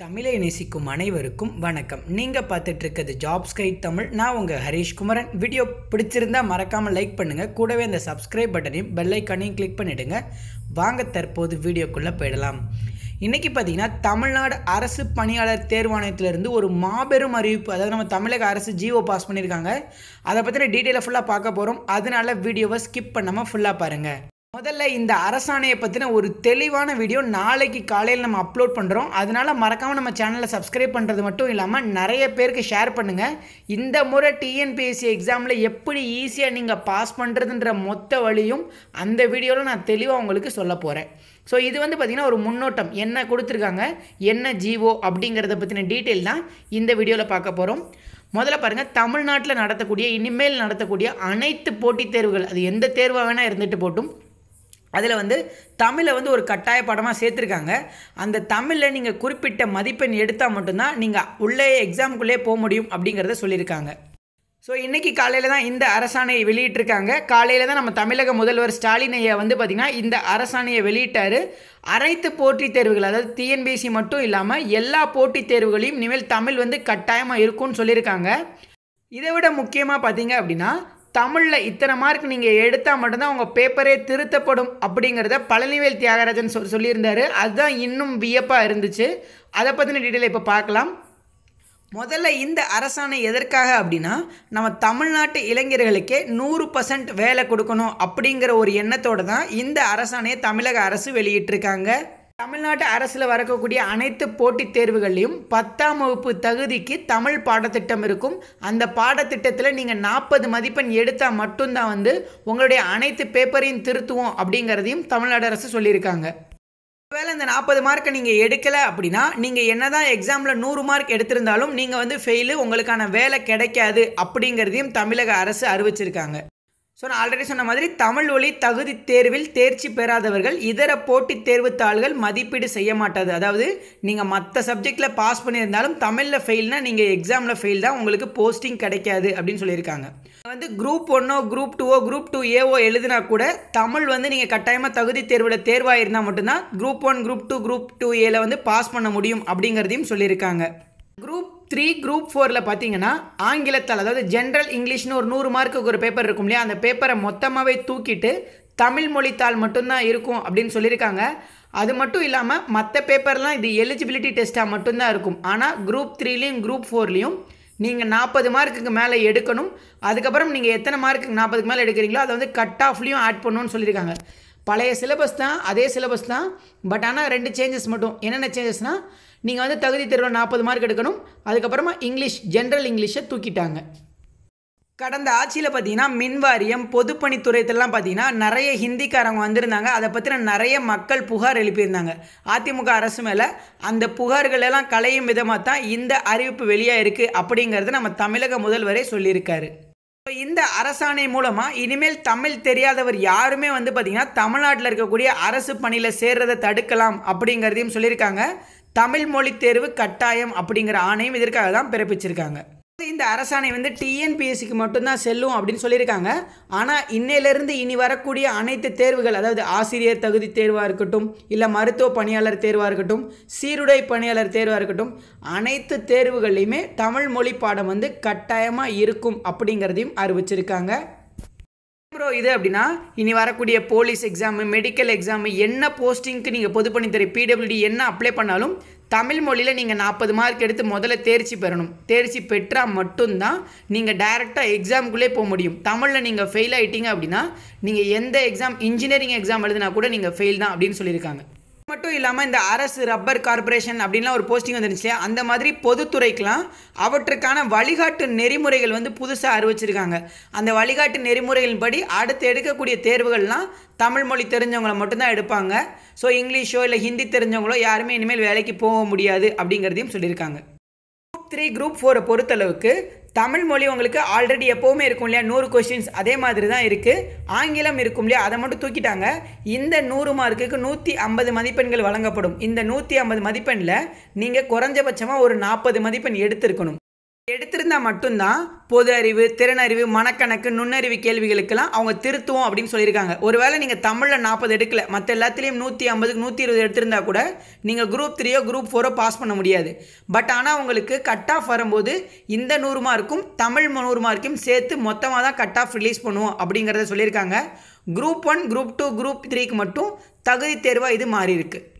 தமிழை நேசிக்கும் அனைவருக்கும் வணக்கம் நீங்கள் பார்த்துட்டு இருக்கிறது ஜாப்ஸ் கைட் தமிழ் நான் உங்கள் ஹரீஷ் குமரன் வீடியோ பிடிச்சிருந்தா மறக்காமல் லைக் பண்ணுங்கள் கூடவே அந்த சப்ஸ்கிரைப் பட்டனையும் பெல்லைக்கானையும் கிளிக் பண்ணிவிடுங்க வாங்க தற்போது வீடியோக்குள்ளே போயிடலாம் இன்றைக்கி பார்த்தீங்கன்னா தமிழ்நாடு அரசு பணியாளர் தேர்வாணையத்திலிருந்து ஒரு மாபெரும் அறிவிப்பு அதாவது நம்ம தமிழக அரசு ஜிஓ பாஸ் பண்ணியிருக்காங்க அதை பற்றின டீட்டெயிலை ஃபுல்லாக பார்க்க போகிறோம் அதனால வீடியோவை ஸ்கிப் பண்ணாமல் ஃபுல்லாக பாருங்கள் முதல்ல இந்த அரசாணையை பற்றின ஒரு தெளிவான வீடியோ நாளைக்கு காலையில் நம்ம அப்லோட் பண்ணுறோம் அதனால் மறக்காமல் நம்ம சேனலை சப்ஸ்கிரைப் பண்ணுறது மட்டும் இல்லாமல் நிறைய பேருக்கு ஷேர் பண்ணுங்கள் இந்த முறை டிஎன்பிஎஸ்சி எக்ஸாமில் எப்படி ஈஸியாக நீங்கள் பாஸ் பண்ணுறதுன்ற மொத்த வழியும் அந்த வீடியோவில் நான் தெளிவாக உங்களுக்கு சொல்ல போகிறேன் ஸோ இது வந்து பார்த்திங்கன்னா ஒரு முன்னோட்டம் என்ன கொடுத்துருக்காங்க என்ன ஜிஓ அப்படிங்கிறத பற்றின டீட்டெயில் தான் இந்த வீடியோவில் பார்க்க போகிறோம் முதல்ல பாருங்கள் தமிழ்நாட்டில் நடத்தக்கூடிய இனிமேல் நடத்தக்கூடிய அனைத்து போட்டித் தேர்வுகள் அது எந்த தேர்வாக வேணால் இருந்துட்டு போட்டும் அதில் வந்து தமிழை வந்து ஒரு கட்டாய பாடமாக சேர்த்துருக்காங்க அந்த தமிழில் நீங்கள் குறிப்பிட்ட மதிப்பெண் எடுத்தால் மட்டும்தான் நீங்கள் உள்ளே எக்ஸாமுக்குள்ளே போக முடியும் அப்படிங்கிறத சொல்லியிருக்காங்க ஸோ இன்றைக்கி காலையில் தான் இந்த அரசாணையை வெளியிட்டிருக்காங்க காலையில் தான் நம்ம தமிழக முதல்வர் ஸ்டாலின் ஐயா வந்து பார்த்திங்கன்னா இந்த அரசாணையை வெளியிட்டார் அனைத்து போட்டித் தேர்வுகள் அதாவது டிஎன்பிஎஸ்சி மட்டும் இல்லாமல் எல்லா போட்டித் தேர்வுகளையும் இனிமேல் தமிழ் வந்து கட்டாயமாக இருக்கும்னு சொல்லியிருக்காங்க இதை விட முக்கியமாக பார்த்தீங்க அப்படின்னா தமிழில் இத்தனை மார்க் நீங்கள் எடுத்தால் மட்டும்தான் உங்கள் பேப்பரே திருத்தப்படும் அப்படிங்கிறத பழனிவேல் தியாகராஜன் சொல் சொல்லியிருந்தார் அதுதான் இன்னும் வியப்பாக இருந்துச்சு அதை பற்றின டீட்டெயில் இப்போ பார்க்கலாம் முதல்ல இந்த அரசாணை எதற்காக அப்படின்னா நம்ம தமிழ்நாட்டு இளைஞர்களுக்கே நூறு பர்சன்ட் வேலை கொடுக்கணும் அப்படிங்கிற ஒரு எண்ணத்தோடு தான் இந்த அரசாணையை தமிழக அரசு வெளியிட்டிருக்காங்க தமிழ்நாட்டு அரசில் வரக்கூடிய அனைத்து போட்டித் தேர்வுகள்லையும் பத்தாம் வகுப்பு தகுதிக்கு தமிழ் பாடத்திட்டம் இருக்கும் அந்த பாடத்திட்டத்தில் நீங்கள் நாற்பது மதிப்பெண் எடுத்தால் மட்டும்தான் வந்து உங்களுடைய அனைத்து பேப்பரையும் திருத்துவோம் அப்படிங்கிறதையும் தமிழ்நாடு அரசு சொல்லியிருக்காங்க ஒருவேளை இந்த நாற்பது மார்க்கை நீங்கள் எடுக்கலை அப்படின்னா நீங்கள் என்ன தான் எக்ஸாமில் நூறு மார்க் எடுத்திருந்தாலும் நீங்கள் வந்து ஃபெயிலு உங்களுக்கான வேலை கிடைக்காது அப்படிங்கிறதையும் தமிழக அரசு அறிவிச்சிருக்காங்க ஸோ நான் ஆல்ரெடி சொன்ன மாதிரி தமிழ் ஒளி தகுதி தேர்வில் தேர்ச்சி பெறாதவர்கள் இதர போட்டித் தேர்வுத்தாள்கள் மதிப்பீடு செய்ய மாட்டாது அதாவது நீங்கள் மற்ற சப்ஜெக்டில் பாஸ் பண்ணியிருந்தாலும் தமிழில் ஃபெயில்னா நீங்கள் எக்ஸாமில் ஃபெயில் தான் உங்களுக்கு போஸ்டிங் கிடைக்காது அப்படின்னு சொல்லியிருக்காங்க வந்து குரூப் ஒன்னோ குரூப் டூவோ குரூப் டூ ஏவோ எழுதினா கூட தமிழ் வந்து நீங்கள் கட்டாயமாக தகுதி தேர்வில் தேர்வாயிருந்தால் மட்டும்தான் group one group two group two ஏல வந்து பாஸ் பண்ண முடியும் அப்படிங்கிறதையும் சொல்லியிருக்காங்க குரூப் த்ரீ குரூப் ஃபோரில் பார்த்தீங்கன்னா ஆங்கிலத்தால் அதாவது ஜென்ரல் இங்கிலீஷ்னு ஒரு நூறு மார்க்குக்கு ஒரு பேப்பர் இருக்கும் இல்லையா அந்த பேப்பரை மொத்தமாகவே தூக்கிட்டு தமிழ் மொழித்தாள் மட்டும்தான் இருக்கும் அப்படின்னு சொல்லியிருக்காங்க அது மட்டும் இல்லாமல் மற்ற பேப்பர்லாம் இது எலிஜிபிலிட்டி டெஸ்ட்டாக மட்டும்தான் இருக்கும் ஆனால் குரூப் த்ரீலேயும் குரூப் ஃபோர்லேயும் நீங்கள் நாற்பது மார்க்குக்கு மேலே எடுக்கணும் அதுக்கப்புறம் நீங்கள் எத்தனை மார்க்குக்கு நாற்பதுக்கு மேலே எடுக்கிறீங்களோ அதை வந்து கட் ஆஃப்லேயும் ஆட் பண்ணணும்னு சொல்லியிருக்காங்க பழைய சிலபஸ் தான் அதே சிலபஸ் தான் பட் ஆனால் ரெண்டு சேஞ்சஸ் மட்டும் என்னென்ன சேஞ்சஸ்னால் நீங்கள் வந்து தகுதி தேர்வில் நாற்பது மார்க் எடுக்கணும் அதுக்கப்புறமா இங்கிலீஷ் ஜென்ரல் இங்கிலீஷை தூக்கிட்டாங்க கடந்த ஆட்சியில் பார்த்தீங்கன்னா மின்வாரியம் பொதுப்பணித்துறையத்திலலாம் பார்த்தீங்கன்னா நிறைய ஹிந்திக்காரங்க வந்திருந்தாங்க அதை பற்றின நிறைய மக்கள் புகார் எழுப்பியிருந்தாங்க அதிமுக அரசு மேலே அந்த புகார்கள் எல்லாம் களையும் விதமாக தான் இந்த அறிவிப்பு வெளியாக இருக்குது அப்படிங்கிறத நம்ம தமிழக முதல்வரே சொல்லியிருக்காரு இந்த அரசாணை மூலமாக இனிமேல் தமிழ் தெரியாதவர் யாருமே வந்து பார்த்திங்கன்னா தமிழ்நாட்டில் இருக்கக்கூடிய அரசு பணியில் சேர்றதை தடுக்கலாம் அப்படிங்கிறதையும் சொல்லியிருக்காங்க தமிழ் மொழி தேர்வு கட்டாயம் அப்படிங்கிற ஆணையும் இதற்காக தான் பிறப்பிச்சிருக்காங்க இந்த அரசாணை வந்து டிஎன்பிஎஸ்சிக்கு மட்டும்தான் செல்லும் அப்படின்னு சொல்லியிருக்காங்க ஆனால் இன்னையிலேருந்து இனி வரக்கூடிய அனைத்து தேர்வுகள் அதாவது ஆசிரியர் தகுதி தேர்வாக இருக்கட்டும் இல்லை மருத்துவ பணியாளர் தேர்வாக இருக்கட்டும் சீருடை பணியாளர் தேர்வாக இருக்கட்டும் அனைத்து தேர்வுகள்லையுமே தமிழ் மொழி பாடம் வந்து கட்டாயமாக இருக்கும் அப்படிங்கிறதையும் அறிவிச்சிருக்காங்க ப்ரோ இது அப்படின்னா இனி வரக்கூடிய போலீஸ் எக்ஸாமு மெடிக்கல் எக்ஸாமு என்ன போஸ்டிங்க்கு நீங்கள் பொதுப்பணித்துறை பிடபிள்யூடி என்ன அப்ளை பண்ணாலும் தமிழ் மொழியில் நீங்கள் நாற்பது மார்க் எடுத்து முதல்ல தேர்ச்சி பெறணும் தேர்ச்சி பெற்றால் மட்டும்தான் நீங்கள் டைரெக்டாக எக்ஸாமுக்குள்ளே போக முடியும் தமிழில் நீங்கள் ஃபெயில் ஆகிட்டீங்க அப்படின்னா நீங்கள் எந்த எக்ஸாம் இன்ஜினியரிங் எக்ஸாம் எழுதுனா கூட நீங்கள் ஃபெயில் தான் அப்படின்னு சொல்லியிருக்காங்க மட்டும் இல்லாமல் இந்த அரசு ரப்பர் கார்பரேஷன் அப்படின்லாம் ஒரு போஸ்டிங் வந்துருந்துச்சு அந்த மாதிரி பொதுத்துறைக்கெலாம் அவற்றுக்கான வழிகாட்டு நெறிமுறைகள் வந்து புதுசாக அறிவிச்சிருக்காங்க அந்த வழிகாட்டு நெறிமுறைகளின்படி அடுத்து எடுக்கக்கூடிய தேர்வுகள்லாம் தமிழ் மொழி தெரிஞ்சவங்களை மட்டும்தான் எடுப்பாங்க ஸோ இங்கிலீஷோ இல்லை ஹிந்தி தெரிஞ்சவங்களோ யாருமே இனிமேல் வேலைக்கு போக முடியாது அப்படிங்கிறதையும் சொல்லியிருக்காங்க குரூப் த்ரீ குரூப் ஃபோரை பொறுத்தளவுக்கு தமிழ் மொழி உங்களுக்கு ஆல்ரெடி எப்போவுமே இருக்கும் இல்லையா நூறு கொஷின்ஸ் அதே மாதிரி தான் இருக்குது ஆங்கிலம் இருக்கும் இல்லையா அதை மட்டும் தூக்கிட்டாங்க இந்த நூறு மார்க்குக்கு நூற்றி ஐம்பது மதிப்பெண்கள் வழங்கப்படும் இந்த நூற்றி ஐம்பது மதிப்பெண்ணில் நீங்கள் குறைஞ்சபட்சமாக ஒரு நாற்பது மதிப்பெண் எடுத்திருக்கணும் எடுத்திருந்தா மட்டும்தான் பொது அறிவு திறனறிவு மனக்கணக்கு நுண்ணறிவு கேள்விகளுக்கெல்லாம் அவங்க திருத்துவோம் அப்படின்னு சொல்லியிருக்காங்க ஒருவேளை நீங்கள் தமிழில் நாற்பது எடுக்கல மற்ற எல்லாத்துலேயும் நூற்றி ஐம்பதுக்கு நூற்றி இருபது எடுத்திருந்தா கூட நீங்கள் குரூப் த்ரீயோ குரூப் ஃபோரோ பாஸ் பண்ண முடியாது பட் ஆனால் உங்களுக்கு கட் ஆஃப் வரும்போது இந்த நூறு மார்க்கும் தமிழ் நூறு மார்க்கும் சேர்த்து மொத்தமாக தான் கட் ஆஃப் ரிலீஸ் பண்ணுவோம் அப்படிங்கிறத சொல்லியிருக்காங்க group one group two group த்ரீக்கு மட்டும் தகுதி தேர்வாக இது மாறி இருக்குது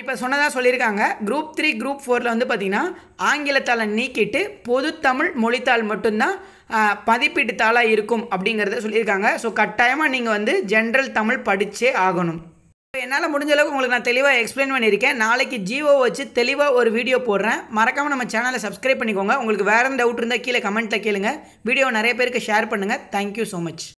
இப்போ சொன்னதாக சொல்லியிருக்காங்க குரூப் த்ரீ குரூப் ஃபோரில் வந்து பார்த்திங்கன்னா ஆங்கிலத்தால் நீக்கிட்டு பொது தமிழ் மொழித்தாள் மட்டும்தான் பதிப்பீட்டு தாளாக இருக்கும் அப்படிங்கிறத சொல்லியிருக்காங்க ஸோ கட்டாயமாக நீங்கள் வந்து ஜென்ரல் தமிழ் படித்தே ஆகணும் இப்போ என்னால் முடிஞ்ச அளவுக்கு உங்களுக்கு நான் தெளிவாக எக்ஸ்பிளைன் பண்ணியிருக்கேன் நாளைக்கு ஜியோ வச்சு தெளிவாக ஒரு வீடியோ போடுறேன் மறக்காமல் நம்ம சேனலை சப்ஸ்கிரைப் பண்ணிக்கோங்க உங்களுக்கு வேறு டவுட் இருந்தால் கீழே கமெண்ட்டில் கேளுங்கள் வீடியோ நிறைய பேருக்கு ஷேர் பண்ணுங்கள் தேங்க்யூ ஸோ மச்